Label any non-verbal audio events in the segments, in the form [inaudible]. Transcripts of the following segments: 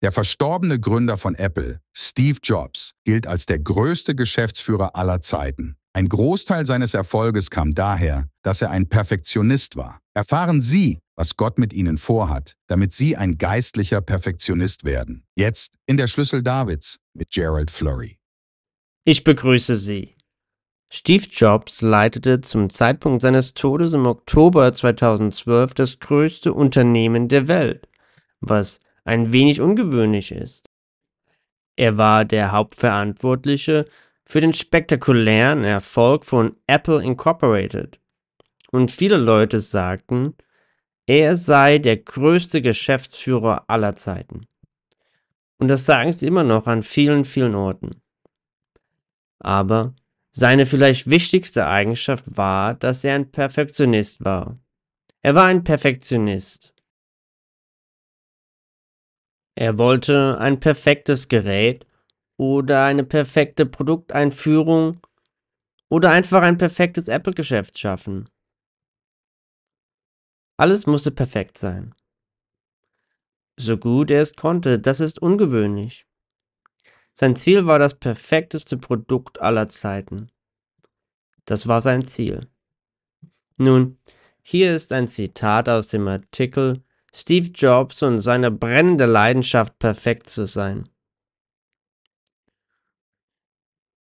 Der verstorbene Gründer von Apple, Steve Jobs, gilt als der größte Geschäftsführer aller Zeiten. Ein Großteil seines Erfolges kam daher, dass er ein Perfektionist war. Erfahren Sie, was Gott mit Ihnen vorhat, damit Sie ein geistlicher Perfektionist werden. Jetzt in der Schlüssel Davids mit Gerald Flurry. Ich begrüße Sie. Steve Jobs leitete zum Zeitpunkt seines Todes im Oktober 2012 das größte Unternehmen der Welt, was ein wenig ungewöhnlich ist. Er war der Hauptverantwortliche für den spektakulären Erfolg von Apple Incorporated. Und viele Leute sagten, er sei der größte Geschäftsführer aller Zeiten. Und das sagen sie immer noch an vielen, vielen Orten. Aber seine vielleicht wichtigste Eigenschaft war, dass er ein Perfektionist war. Er war ein Perfektionist. Er wollte ein perfektes Gerät oder eine perfekte Produkteinführung oder einfach ein perfektes Apple-Geschäft schaffen. Alles musste perfekt sein. So gut er es konnte, das ist ungewöhnlich. Sein Ziel war das perfekteste Produkt aller Zeiten. Das war sein Ziel. Nun, hier ist ein Zitat aus dem Artikel Steve Jobs und seine brennende Leidenschaft perfekt zu sein.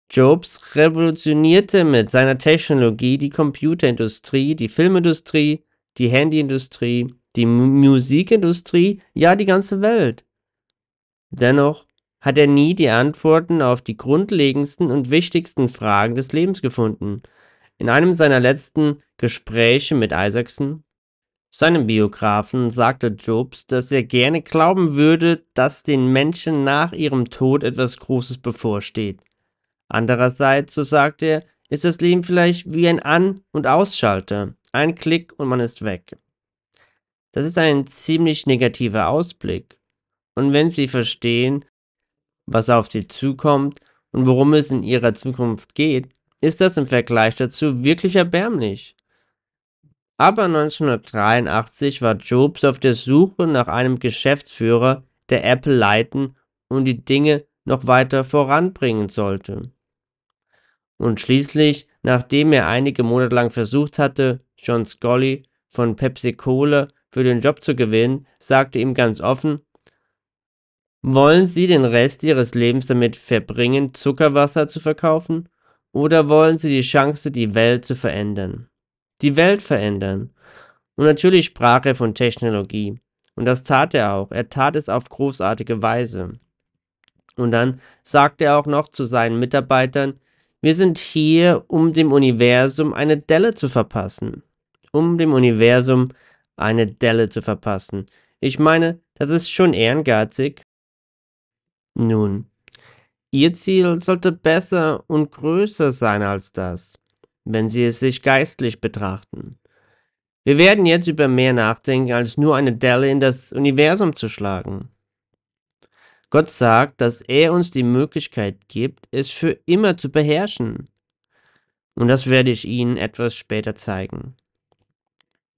Jobs revolutionierte mit seiner Technologie die Computerindustrie, die Filmindustrie, die Handyindustrie, die M Musikindustrie, ja die ganze Welt. Dennoch hat er nie die Antworten auf die grundlegendsten und wichtigsten Fragen des Lebens gefunden. In einem seiner letzten Gespräche mit Isaacson seinem Biografen sagte Jobs, dass er gerne glauben würde, dass den Menschen nach ihrem Tod etwas Großes bevorsteht. Andererseits, so sagt er, ist das Leben vielleicht wie ein An- und Ausschalter. Ein Klick und man ist weg. Das ist ein ziemlich negativer Ausblick. Und wenn Sie verstehen, was auf Sie zukommt und worum es in Ihrer Zukunft geht, ist das im Vergleich dazu wirklich erbärmlich. Aber 1983 war Jobs auf der Suche nach einem Geschäftsführer, der Apple leiten und die Dinge noch weiter voranbringen sollte. Und schließlich, nachdem er einige Monate lang versucht hatte, John Scully von Pepsi Cola für den Job zu gewinnen, sagte ihm ganz offen, wollen Sie den Rest Ihres Lebens damit verbringen, Zuckerwasser zu verkaufen? Oder wollen Sie die Chance, die Welt zu verändern? die Welt verändern. Und natürlich sprach er von Technologie. Und das tat er auch. Er tat es auf großartige Weise. Und dann sagte er auch noch zu seinen Mitarbeitern, wir sind hier, um dem Universum eine Delle zu verpassen. Um dem Universum eine Delle zu verpassen. Ich meine, das ist schon ehrengarzig. Nun, ihr Ziel sollte besser und größer sein als das wenn sie es sich geistlich betrachten. Wir werden jetzt über mehr nachdenken, als nur eine Delle in das Universum zu schlagen. Gott sagt, dass er uns die Möglichkeit gibt, es für immer zu beherrschen. Und das werde ich Ihnen etwas später zeigen.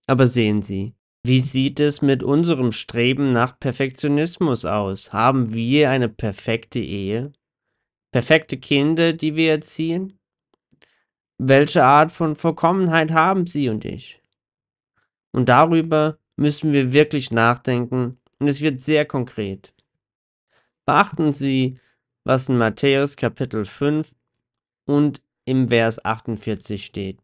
Aber sehen Sie, wie sieht es mit unserem Streben nach Perfektionismus aus? Haben wir eine perfekte Ehe? Perfekte Kinder, die wir erziehen? welche Art von Vollkommenheit haben sie und ich? Und darüber müssen wir wirklich nachdenken und es wird sehr konkret. Beachten Sie, was in Matthäus Kapitel 5 und im Vers 48 steht.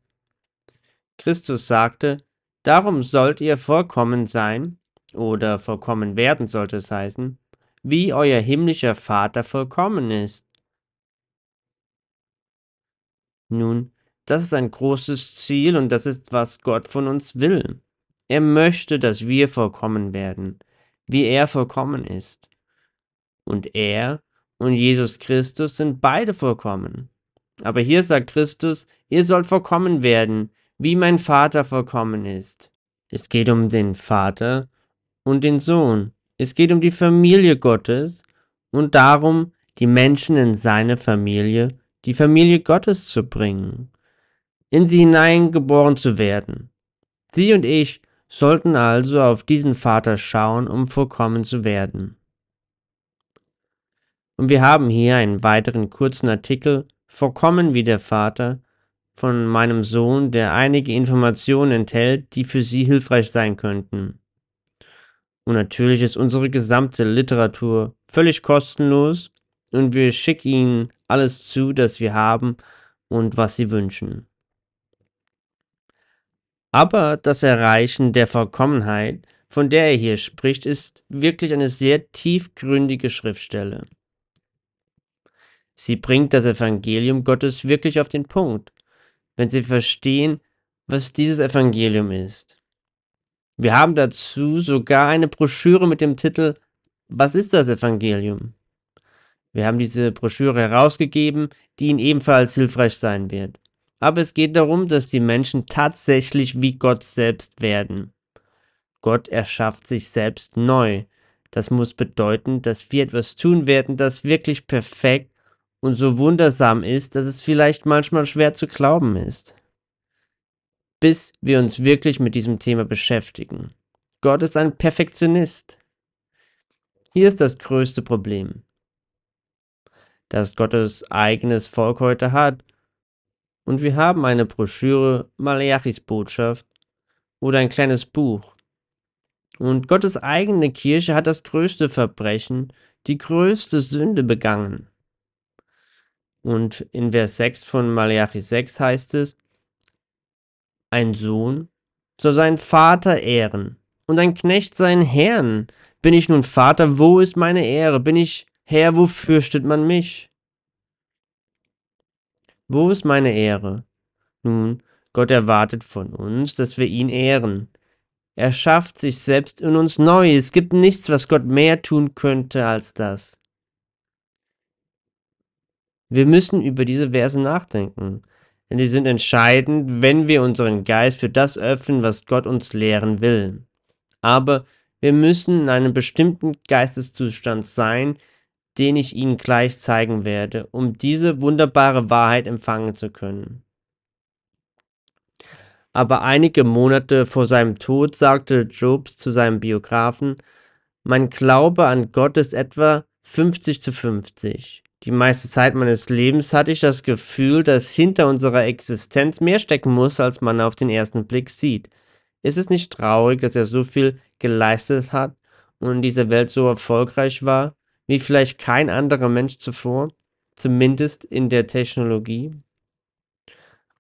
Christus sagte, Darum sollt ihr vollkommen sein, oder vollkommen werden sollte es heißen, wie euer himmlischer Vater vollkommen ist. Nun, das ist ein großes Ziel und das ist, was Gott von uns will. Er möchte, dass wir vollkommen werden, wie er vollkommen ist. Und er und Jesus Christus sind beide vollkommen. Aber hier sagt Christus, ihr sollt vollkommen werden, wie mein Vater vollkommen ist. Es geht um den Vater und den Sohn. Es geht um die Familie Gottes und darum, die Menschen in seine Familie, die Familie Gottes zu bringen in sie hineingeboren zu werden. Sie und ich sollten also auf diesen Vater schauen, um vollkommen zu werden. Und wir haben hier einen weiteren kurzen Artikel, Vollkommen wie der Vater, von meinem Sohn, der einige Informationen enthält, die für Sie hilfreich sein könnten. Und natürlich ist unsere gesamte Literatur völlig kostenlos und wir schicken Ihnen alles zu, das wir haben und was Sie wünschen. Aber das Erreichen der Vollkommenheit, von der er hier spricht, ist wirklich eine sehr tiefgründige Schriftstelle. Sie bringt das Evangelium Gottes wirklich auf den Punkt, wenn Sie verstehen, was dieses Evangelium ist. Wir haben dazu sogar eine Broschüre mit dem Titel Was ist das Evangelium? Wir haben diese Broschüre herausgegeben, die Ihnen ebenfalls hilfreich sein wird aber es geht darum, dass die Menschen tatsächlich wie Gott selbst werden. Gott erschafft sich selbst neu. Das muss bedeuten, dass wir etwas tun werden, das wirklich perfekt und so wundersam ist, dass es vielleicht manchmal schwer zu glauben ist. Bis wir uns wirklich mit diesem Thema beschäftigen. Gott ist ein Perfektionist. Hier ist das größte Problem, das Gottes eigenes Volk heute hat und wir haben eine Broschüre Malachis Botschaft oder ein kleines Buch. Und Gottes eigene Kirche hat das größte Verbrechen, die größte Sünde begangen. Und in Vers 6 von Malachi 6 heißt es, ein Sohn soll seinen Vater ehren und ein Knecht seinen Herrn. Bin ich nun Vater, wo ist meine Ehre? Bin ich Herr, wofür steht man mich? Wo ist meine Ehre? Nun, Gott erwartet von uns, dass wir ihn ehren. Er schafft sich selbst in uns neu. Es gibt nichts, was Gott mehr tun könnte als das. Wir müssen über diese Verse nachdenken, denn sie sind entscheidend, wenn wir unseren Geist für das öffnen, was Gott uns lehren will. Aber wir müssen in einem bestimmten Geisteszustand sein, den ich Ihnen gleich zeigen werde, um diese wunderbare Wahrheit empfangen zu können. Aber einige Monate vor seinem Tod sagte Jobs zu seinem Biografen, mein Glaube an Gott ist etwa 50 zu 50. Die meiste Zeit meines Lebens hatte ich das Gefühl, dass hinter unserer Existenz mehr stecken muss, als man auf den ersten Blick sieht. Ist es nicht traurig, dass er so viel geleistet hat und in dieser Welt so erfolgreich war? wie vielleicht kein anderer Mensch zuvor, zumindest in der Technologie?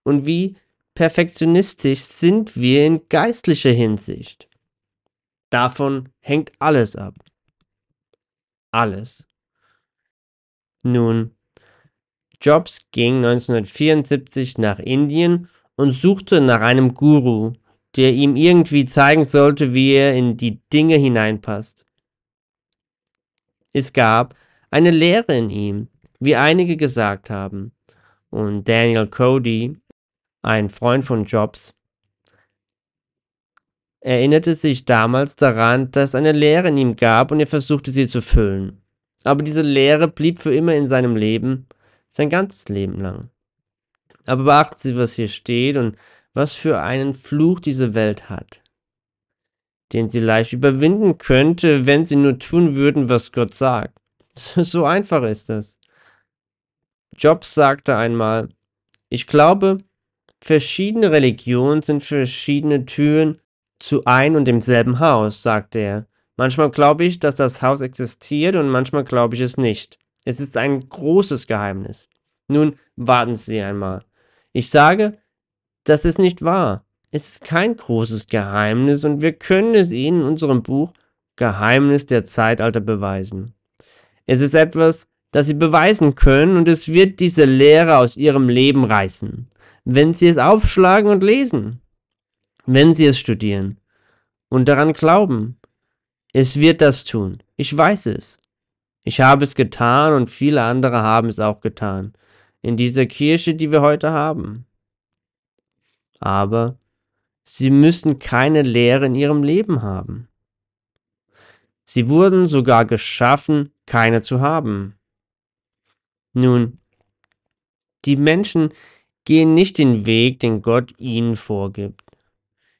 Und wie perfektionistisch sind wir in geistlicher Hinsicht? Davon hängt alles ab. Alles. Nun, Jobs ging 1974 nach Indien und suchte nach einem Guru, der ihm irgendwie zeigen sollte, wie er in die Dinge hineinpasst. Es gab eine Leere in ihm, wie einige gesagt haben. Und Daniel Cody, ein Freund von Jobs, erinnerte sich damals daran, dass es eine Leere in ihm gab und er versuchte sie zu füllen. Aber diese Leere blieb für immer in seinem Leben, sein ganzes Leben lang. Aber beachten Sie, was hier steht und was für einen Fluch diese Welt hat den sie leicht überwinden könnte, wenn sie nur tun würden, was Gott sagt. [laughs] So einfach ist das. Jobs sagte einmal, ich glaube, verschiedene Religionen sind verschiedene Türen zu ein und demselben Haus, sagte er. Manchmal glaube ich, dass das Haus existiert und manchmal glaube ich es nicht. Es ist ein großes Geheimnis. Nun warten Sie einmal. Ich sage, das ist nicht wahr. Es ist kein großes Geheimnis und wir können es Ihnen in unserem Buch Geheimnis der Zeitalter beweisen. Es ist etwas, das Sie beweisen können und es wird diese Lehre aus Ihrem Leben reißen, wenn Sie es aufschlagen und lesen, wenn Sie es studieren und daran glauben. Es wird das tun. Ich weiß es. Ich habe es getan und viele andere haben es auch getan. In dieser Kirche, die wir heute haben. Aber Sie müssen keine Leere in ihrem Leben haben. Sie wurden sogar geschaffen, keine zu haben. Nun, die Menschen gehen nicht den Weg, den Gott ihnen vorgibt.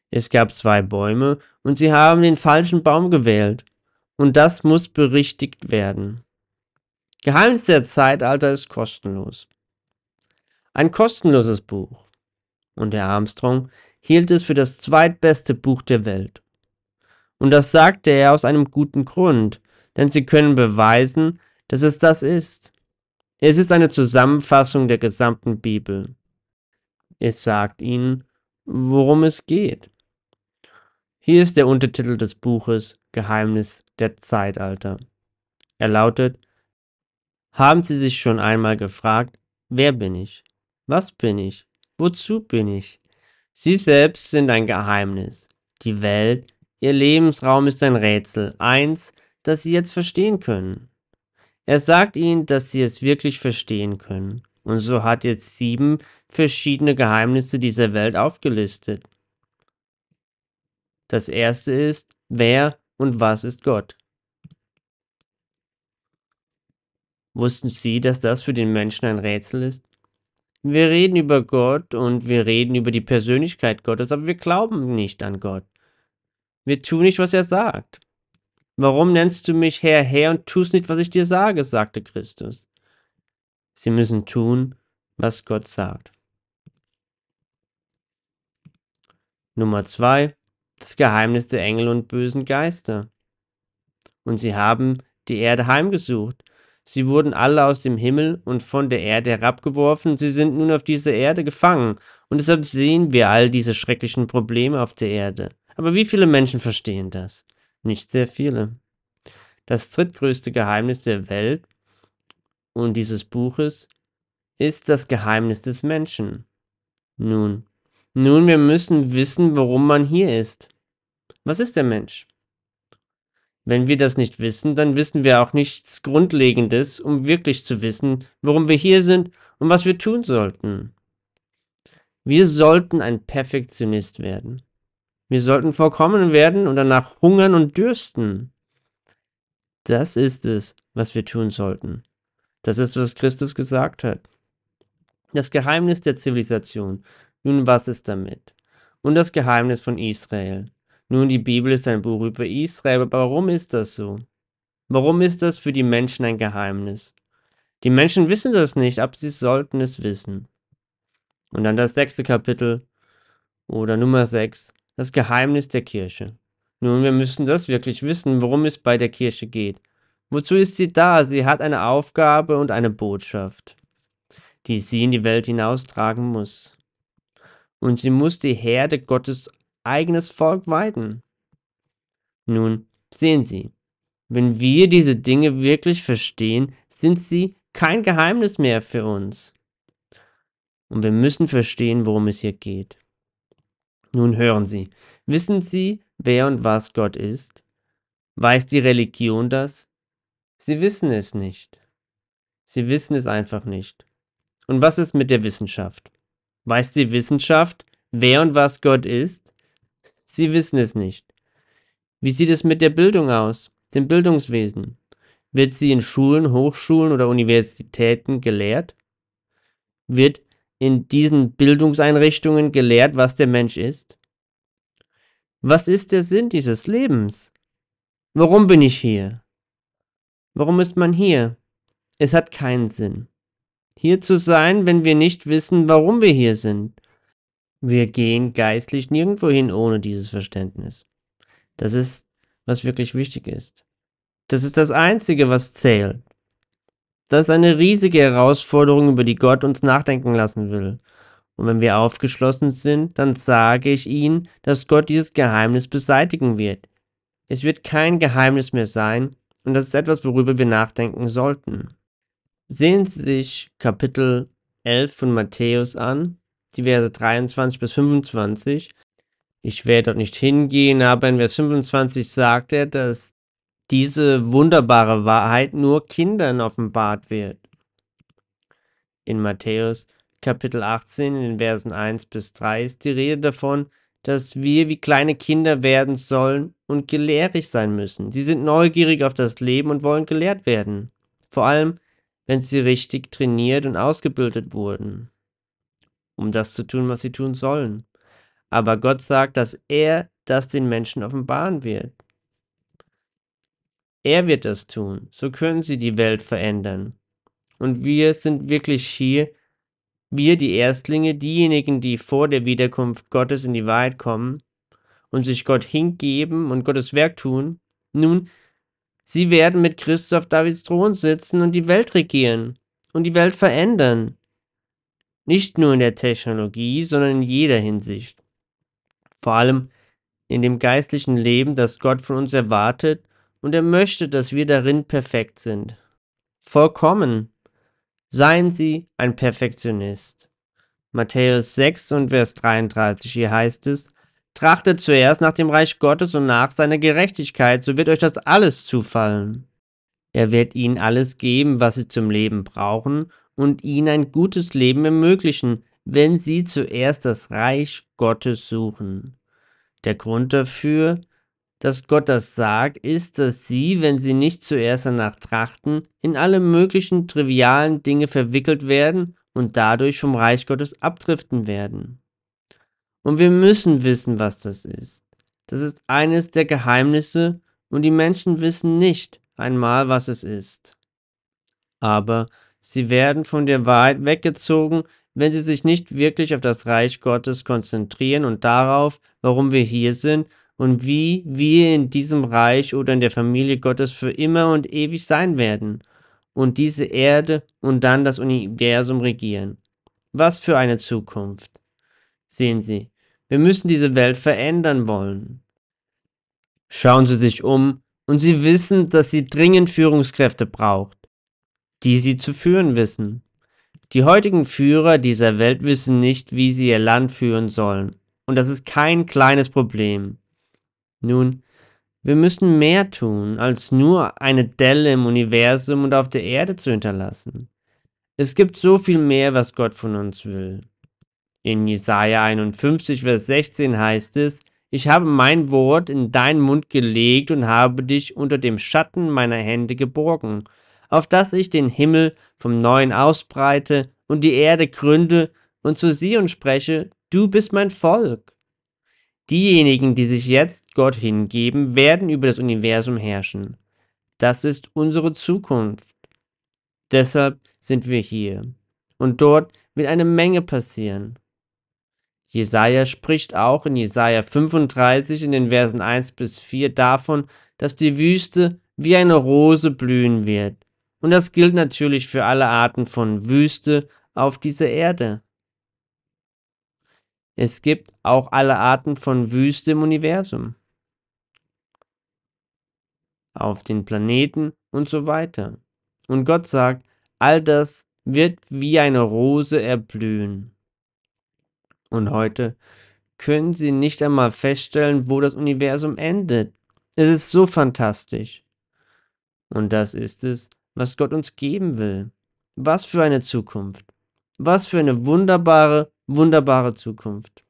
Es gab zwei Bäume und sie haben den falschen Baum gewählt. Und das muss berichtigt werden. Geheimnis der Zeitalter ist kostenlos. Ein kostenloses Buch. Und der Armstrong hielt es für das zweitbeste Buch der Welt. Und das sagte er aus einem guten Grund, denn sie können beweisen, dass es das ist. Es ist eine Zusammenfassung der gesamten Bibel. Es sagt ihnen, worum es geht. Hier ist der Untertitel des Buches Geheimnis der Zeitalter. Er lautet, haben Sie sich schon einmal gefragt, wer bin ich? Was bin ich? Wozu bin ich? Sie selbst sind ein Geheimnis. Die Welt, ihr Lebensraum ist ein Rätsel, eins, das sie jetzt verstehen können. Er sagt ihnen, dass sie es wirklich verstehen können. Und so hat jetzt sieben verschiedene Geheimnisse dieser Welt aufgelistet. Das erste ist, wer und was ist Gott? Wussten Sie, dass das für den Menschen ein Rätsel ist? Wir reden über Gott und wir reden über die Persönlichkeit Gottes, aber wir glauben nicht an Gott. Wir tun nicht, was er sagt. Warum nennst du mich Herr, Herr und tust nicht, was ich dir sage, sagte Christus. Sie müssen tun, was Gott sagt. Nummer zwei, das Geheimnis der Engel und bösen Geister. Und sie haben die Erde heimgesucht. Sie wurden alle aus dem Himmel und von der Erde herabgeworfen, sie sind nun auf dieser Erde gefangen, und deshalb sehen wir all diese schrecklichen Probleme auf der Erde. Aber wie viele Menschen verstehen das? Nicht sehr viele. Das drittgrößte Geheimnis der Welt und dieses Buches ist das Geheimnis des Menschen. Nun, nun, wir müssen wissen, warum man hier ist. Was ist der Mensch? Wenn wir das nicht wissen, dann wissen wir auch nichts Grundlegendes, um wirklich zu wissen, warum wir hier sind und was wir tun sollten. Wir sollten ein Perfektionist werden. Wir sollten vollkommen werden und danach hungern und dürsten. Das ist es, was wir tun sollten. Das ist, was Christus gesagt hat. Das Geheimnis der Zivilisation. Nun, was ist damit? Und das Geheimnis von Israel. Nun, die Bibel ist ein Buch über Israel, aber warum ist das so? Warum ist das für die Menschen ein Geheimnis? Die Menschen wissen das nicht, aber sie sollten es wissen. Und dann das sechste Kapitel oder Nummer sechs, das Geheimnis der Kirche. Nun, wir müssen das wirklich wissen, worum es bei der Kirche geht. Wozu ist sie da? Sie hat eine Aufgabe und eine Botschaft, die sie in die Welt hinaustragen muss. Und sie muss die Herde Gottes eigenes Volk weiden. Nun, sehen Sie, wenn wir diese Dinge wirklich verstehen, sind sie kein Geheimnis mehr für uns. Und wir müssen verstehen, worum es hier geht. Nun hören Sie, wissen Sie, wer und was Gott ist? Weiß die Religion das? Sie wissen es nicht. Sie wissen es einfach nicht. Und was ist mit der Wissenschaft? Weiß die Wissenschaft, wer und was Gott ist? Sie wissen es nicht. Wie sieht es mit der Bildung aus, dem Bildungswesen? Wird sie in Schulen, Hochschulen oder Universitäten gelehrt? Wird in diesen Bildungseinrichtungen gelehrt, was der Mensch ist? Was ist der Sinn dieses Lebens? Warum bin ich hier? Warum ist man hier? Es hat keinen Sinn. Hier zu sein, wenn wir nicht wissen, warum wir hier sind. Wir gehen geistlich nirgendwo hin ohne dieses Verständnis. Das ist, was wirklich wichtig ist. Das ist das Einzige, was zählt. Das ist eine riesige Herausforderung, über die Gott uns nachdenken lassen will. Und wenn wir aufgeschlossen sind, dann sage ich Ihnen, dass Gott dieses Geheimnis beseitigen wird. Es wird kein Geheimnis mehr sein, und das ist etwas, worüber wir nachdenken sollten. Sehen Sie sich Kapitel 11 von Matthäus an die Verse 23 bis 25. Ich werde dort nicht hingehen, aber in Vers 25 sagt er, dass diese wunderbare Wahrheit nur Kindern offenbart wird. In Matthäus Kapitel 18 in den Versen 1 bis 3 ist die Rede davon, dass wir wie kleine Kinder werden sollen und gelehrig sein müssen. Sie sind neugierig auf das Leben und wollen gelehrt werden. Vor allem, wenn sie richtig trainiert und ausgebildet wurden um das zu tun, was sie tun sollen. Aber Gott sagt, dass er das den Menschen offenbaren wird. Er wird das tun. So können sie die Welt verändern. Und wir sind wirklich hier, wir die Erstlinge, diejenigen, die vor der Wiederkunft Gottes in die Wahrheit kommen und sich Gott hingeben und Gottes Werk tun. Nun, sie werden mit Christus auf Davids Thron sitzen und die Welt regieren und die Welt verändern. Nicht nur in der Technologie, sondern in jeder Hinsicht. Vor allem in dem geistlichen Leben, das Gott von uns erwartet und er möchte, dass wir darin perfekt sind. Vollkommen. Seien Sie ein Perfektionist. Matthäus 6 und Vers 33, hier heißt es, Trachtet zuerst nach dem Reich Gottes und nach seiner Gerechtigkeit, so wird euch das alles zufallen. Er wird ihnen alles geben, was sie zum Leben brauchen, und ihnen ein gutes Leben ermöglichen, wenn sie zuerst das Reich Gottes suchen. Der Grund dafür, dass Gott das sagt, ist, dass sie, wenn sie nicht zuerst danach trachten, in alle möglichen trivialen Dinge verwickelt werden und dadurch vom Reich Gottes abdriften werden. Und wir müssen wissen, was das ist. Das ist eines der Geheimnisse und die Menschen wissen nicht einmal, was es ist. Aber Sie werden von der Wahrheit weggezogen, wenn sie sich nicht wirklich auf das Reich Gottes konzentrieren und darauf, warum wir hier sind und wie wir in diesem Reich oder in der Familie Gottes für immer und ewig sein werden und diese Erde und dann das Universum regieren. Was für eine Zukunft. Sehen Sie, wir müssen diese Welt verändern wollen. Schauen Sie sich um und Sie wissen, dass sie dringend Führungskräfte braucht die sie zu führen wissen. Die heutigen Führer dieser Welt wissen nicht, wie sie ihr Land führen sollen. Und das ist kein kleines Problem. Nun, wir müssen mehr tun, als nur eine Delle im Universum und auf der Erde zu hinterlassen. Es gibt so viel mehr, was Gott von uns will. In Jesaja 51, Vers 16 heißt es: Ich habe mein Wort in deinen Mund gelegt und habe dich unter dem Schatten meiner Hände geborgen auf dass ich den Himmel vom Neuen ausbreite und die Erde gründe und zu Sion spreche, du bist mein Volk. Diejenigen, die sich jetzt Gott hingeben, werden über das Universum herrschen. Das ist unsere Zukunft. Deshalb sind wir hier. Und dort wird eine Menge passieren. Jesaja spricht auch in Jesaja 35 in den Versen 1 bis 4 davon, dass die Wüste wie eine Rose blühen wird und das gilt natürlich für alle Arten von Wüste auf dieser Erde. Es gibt auch alle Arten von Wüste im Universum. Auf den Planeten und so weiter. Und Gott sagt, all das wird wie eine Rose erblühen. Und heute können sie nicht einmal feststellen, wo das Universum endet. Es ist so fantastisch. Und das ist es, was Gott uns geben will. Was für eine Zukunft. Was für eine wunderbare, wunderbare Zukunft.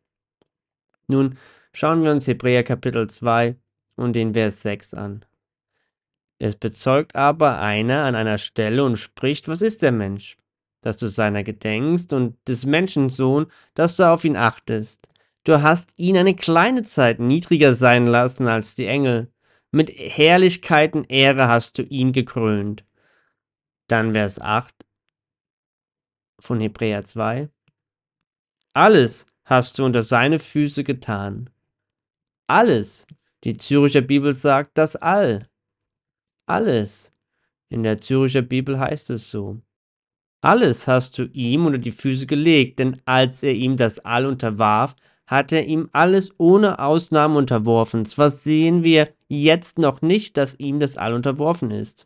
Nun schauen wir uns Hebräer Kapitel 2 und den Vers 6 an. Es bezeugt aber einer an einer Stelle und spricht, was ist der Mensch? Dass du seiner gedenkst und des Menschen Sohn, dass du auf ihn achtest. Du hast ihn eine kleine Zeit niedriger sein lassen als die Engel. Mit Herrlichkeiten Ehre hast du ihn gekrönt. Dann Vers 8 von Hebräer 2. Alles hast du unter seine Füße getan. Alles. Die Zürcher Bibel sagt das All. Alles. In der Zürcher Bibel heißt es so. Alles hast du ihm unter die Füße gelegt, denn als er ihm das All unterwarf, hat er ihm alles ohne Ausnahme unterworfen. Zwar sehen wir jetzt noch nicht, dass ihm das All unterworfen ist.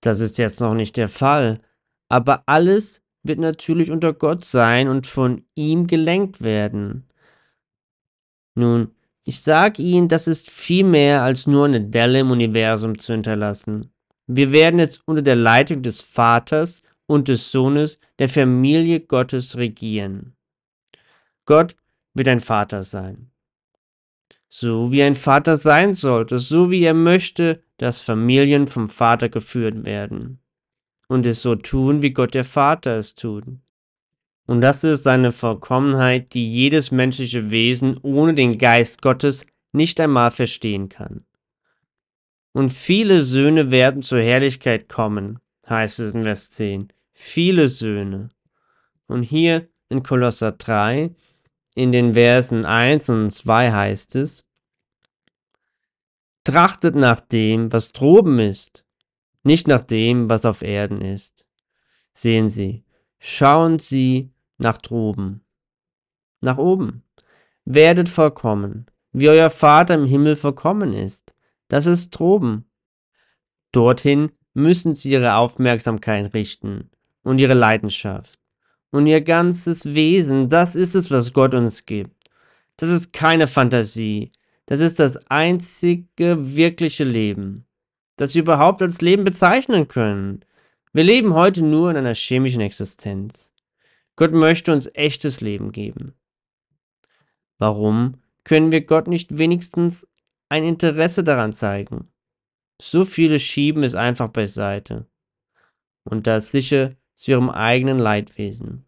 Das ist jetzt noch nicht der Fall. Aber alles wird natürlich unter Gott sein und von ihm gelenkt werden. Nun, ich sage Ihnen, das ist viel mehr als nur eine Delle im Universum zu hinterlassen. Wir werden jetzt unter der Leitung des Vaters und des Sohnes der Familie Gottes regieren. Gott wird ein Vater sein. So wie ein Vater sein sollte, so wie er möchte, dass Familien vom Vater geführt werden und es so tun, wie Gott der Vater es tut. Und das ist eine Vollkommenheit, die jedes menschliche Wesen ohne den Geist Gottes nicht einmal verstehen kann. Und viele Söhne werden zur Herrlichkeit kommen, heißt es in Vers 10. Viele Söhne. Und hier in Kolosser 3, in den Versen 1 und 2 heißt es, Trachtet nach dem, was droben ist, nicht nach dem, was auf Erden ist. Sehen Sie, schauen Sie nach droben, nach oben. Werdet vollkommen, wie euer Vater im Himmel vollkommen ist. Das ist droben. Dorthin müssen Sie Ihre Aufmerksamkeit richten und Ihre Leidenschaft und Ihr ganzes Wesen. Das ist es, was Gott uns gibt. Das ist keine Fantasie, das ist das einzige wirkliche Leben, das wir überhaupt als Leben bezeichnen können. Wir leben heute nur in einer chemischen Existenz. Gott möchte uns echtes Leben geben. Warum können wir Gott nicht wenigstens ein Interesse daran zeigen? So viele schieben es einfach beiseite. Und das sicher zu ihrem eigenen Leidwesen.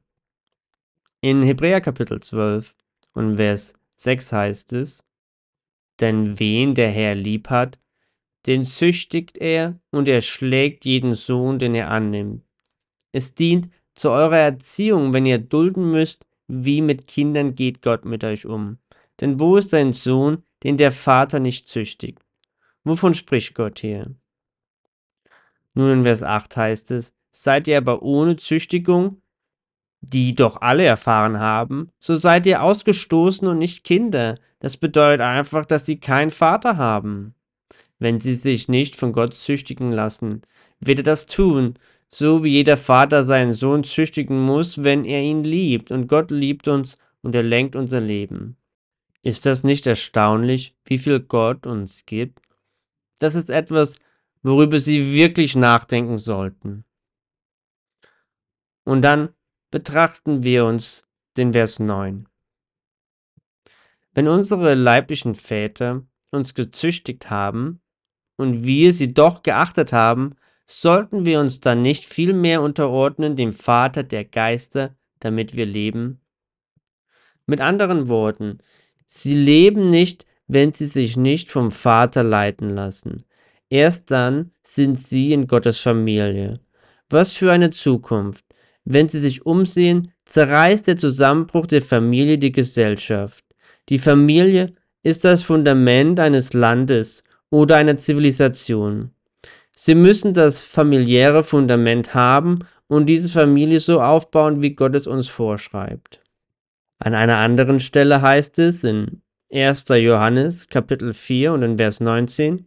In Hebräer Kapitel 12 und Vers 6 heißt es, denn wen der Herr lieb hat, den züchtigt er und er schlägt jeden Sohn, den er annimmt. Es dient zu eurer Erziehung, wenn ihr dulden müsst, wie mit Kindern geht Gott mit euch um. Denn wo ist ein Sohn, den der Vater nicht züchtigt? Wovon spricht Gott hier? Nun in Vers 8 heißt es, seid ihr aber ohne Züchtigung, die doch alle erfahren haben, so seid ihr ausgestoßen und nicht Kinder. Das bedeutet einfach, dass sie keinen Vater haben. Wenn sie sich nicht von Gott züchtigen lassen, wird er das tun, so wie jeder Vater seinen Sohn züchtigen muss, wenn er ihn liebt. Und Gott liebt uns und er lenkt unser Leben. Ist das nicht erstaunlich, wie viel Gott uns gibt? Das ist etwas, worüber Sie wirklich nachdenken sollten. Und dann betrachten wir uns den Vers 9. Wenn unsere leiblichen Väter uns gezüchtigt haben und wir sie doch geachtet haben, sollten wir uns dann nicht viel mehr unterordnen dem Vater der Geister, damit wir leben? Mit anderen Worten, sie leben nicht, wenn sie sich nicht vom Vater leiten lassen. Erst dann sind sie in Gottes Familie. Was für eine Zukunft. Wenn sie sich umsehen, zerreißt der Zusammenbruch der Familie die Gesellschaft. Die Familie ist das Fundament eines Landes oder einer Zivilisation. Sie müssen das familiäre Fundament haben und diese Familie so aufbauen, wie Gott es uns vorschreibt. An einer anderen Stelle heißt es in 1. Johannes Kapitel 4 und in Vers 19,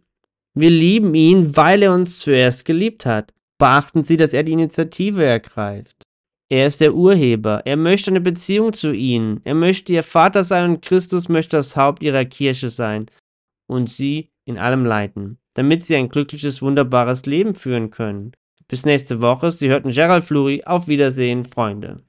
wir lieben ihn, weil er uns zuerst geliebt hat. Beachten Sie, dass er die Initiative ergreift. Er ist der Urheber. Er möchte eine Beziehung zu ihnen. Er möchte ihr Vater sein und Christus möchte das Haupt ihrer Kirche sein und sie in allem leiten, damit sie ein glückliches, wunderbares Leben führen können. Bis nächste Woche. Sie hörten Gerald Fluri. Auf Wiedersehen, Freunde.